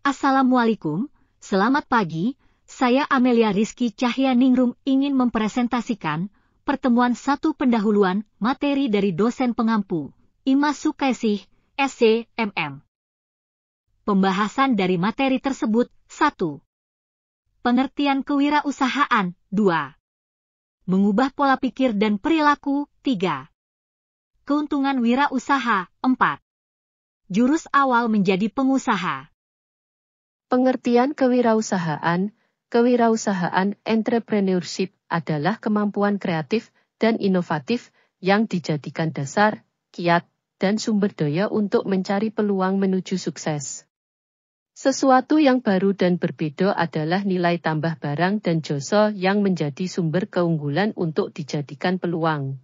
Assalamualaikum, selamat pagi. Saya Amelia Rizky Cahya Ningrum ingin mempresentasikan pertemuan satu pendahuluan materi dari dosen pengampu Ima Sukaisih, SCMM. Pembahasan dari materi tersebut 1. Pengertian kewirausahaan 2. Mengubah pola pikir dan perilaku 3. Keuntungan wirausaha 4. Jurus awal menjadi pengusaha Pengertian kewirausahaan, kewirausahaan entrepreneurship adalah kemampuan kreatif dan inovatif yang dijadikan dasar, kiat, dan sumber daya untuk mencari peluang menuju sukses. Sesuatu yang baru dan berbeda adalah nilai tambah barang dan jasa yang menjadi sumber keunggulan untuk dijadikan peluang.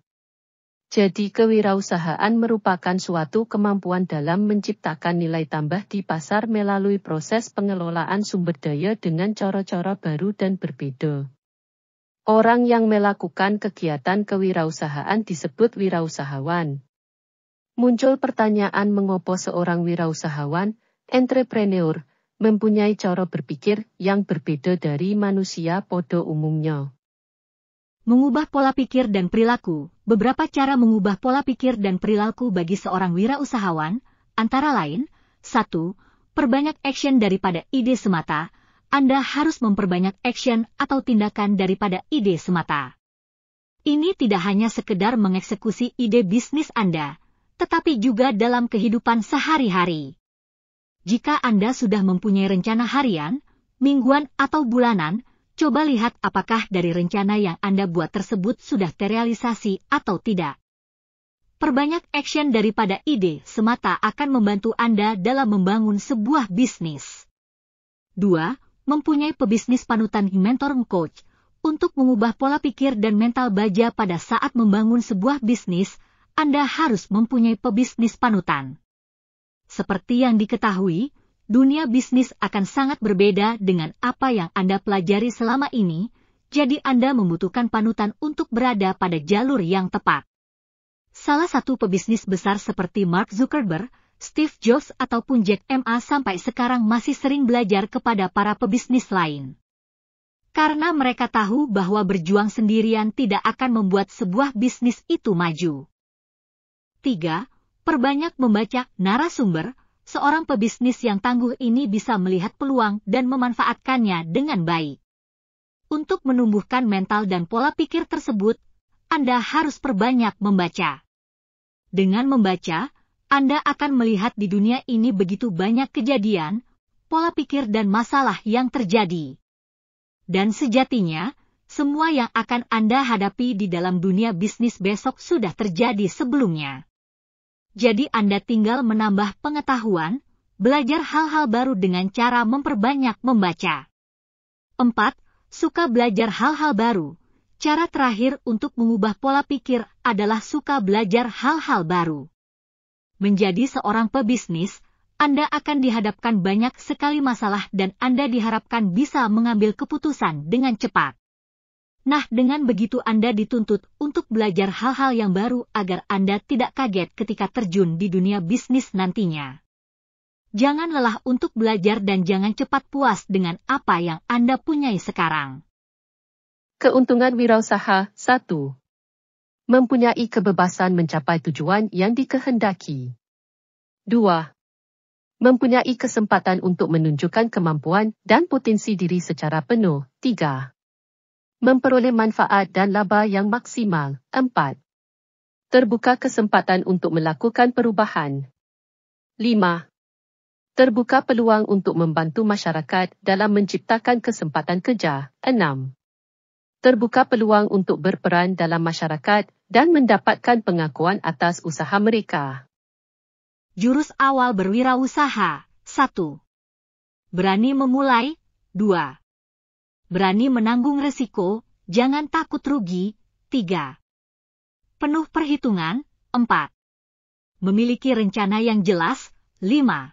Jadi kewirausahaan merupakan suatu kemampuan dalam menciptakan nilai tambah di pasar melalui proses pengelolaan sumber daya dengan cara-cara baru dan berbeda. Orang yang melakukan kegiatan kewirausahaan disebut wirausahawan. Muncul pertanyaan mengopo seorang wirausahawan, entrepreneur, mempunyai cara berpikir yang berbeda dari manusia pada umumnya. Mengubah pola pikir dan perilaku, beberapa cara mengubah pola pikir dan perilaku bagi seorang wirausahawan, antara lain, 1. Perbanyak action daripada ide semata, Anda harus memperbanyak action atau tindakan daripada ide semata. Ini tidak hanya sekedar mengeksekusi ide bisnis Anda, tetapi juga dalam kehidupan sehari-hari. Jika Anda sudah mempunyai rencana harian, mingguan atau bulanan, Coba lihat apakah dari rencana yang Anda buat tersebut sudah terrealisasi atau tidak. Perbanyak action daripada ide semata akan membantu Anda dalam membangun sebuah bisnis. 2. Mempunyai pebisnis panutan mentor coach untuk mengubah pola pikir dan mental baja pada saat membangun sebuah bisnis, anda harus mempunyai pebisnis panutan. Seperti yang diketahui, dunia bisnis akan sangat berbeda dengan apa yang Anda pelajari selama ini, jadi Anda membutuhkan panutan untuk berada pada jalur yang tepat. Salah satu pebisnis besar seperti Mark Zuckerberg, Steve Jobs ataupun Jack Ma sampai sekarang masih sering belajar kepada para pebisnis lain. Karena mereka tahu bahwa berjuang sendirian tidak akan membuat sebuah bisnis itu maju. 3. Perbanyak membaca narasumber, seorang pebisnis yang tangguh ini bisa melihat peluang dan memanfaatkannya dengan baik. Untuk menumbuhkan mental dan pola pikir tersebut, Anda harus perbanyak membaca. Dengan membaca, Anda akan melihat di dunia ini begitu banyak kejadian, pola pikir dan masalah yang terjadi. Dan sejatinya, semua yang akan Anda hadapi di dalam dunia bisnis besok sudah terjadi sebelumnya. Jadi Anda tinggal menambah pengetahuan, belajar hal-hal baru dengan cara memperbanyak membaca. 4. Suka belajar hal-hal baru. Cara terakhir untuk mengubah pola pikir adalah suka belajar hal-hal baru. Menjadi seorang pebisnis, Anda akan dihadapkan banyak sekali masalah dan Anda diharapkan bisa mengambil keputusan dengan cepat. Nah, dengan begitu Anda dituntut untuk belajar hal-hal yang baru agar Anda tidak kaget ketika terjun di dunia bisnis nantinya. Jangan lelah untuk belajar dan jangan cepat puas dengan apa yang Anda punyai sekarang. Keuntungan wirausaha 1. Mempunyai kebebasan mencapai tujuan yang dikehendaki. 2. Mempunyai kesempatan untuk menunjukkan kemampuan dan potensi diri secara penuh. 3 memperoleh manfaat dan laba yang maksimal. 4. Terbuka kesempatan untuk melakukan perubahan. 5. Terbuka peluang untuk membantu masyarakat dalam menciptakan kesempatan kerja. 6. Terbuka peluang untuk berperan dalam masyarakat dan mendapatkan pengakuan atas usaha mereka. Jurus awal berwirausaha. 1. Berani memulai. 2. berani menanggung resiko, jangan takut rugi. 3. Penuh perhitungan. 4. Memiliki rencana yang jelas. 5.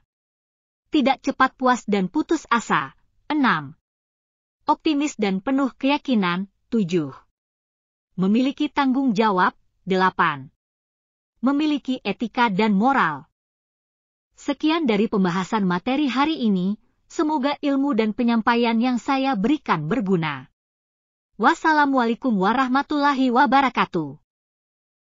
Tidak cepat puas dan putus asa. 6. Optimis dan penuh keyakinan. 7. Memiliki tanggung jawab. 8. Memiliki etika dan moral. Sekian dari pembahasan materi hari ini. Semoga ilmu dan penyampaian yang saya berikan berguna. Wassalamualaikum warahmatullahi wabarakatuh.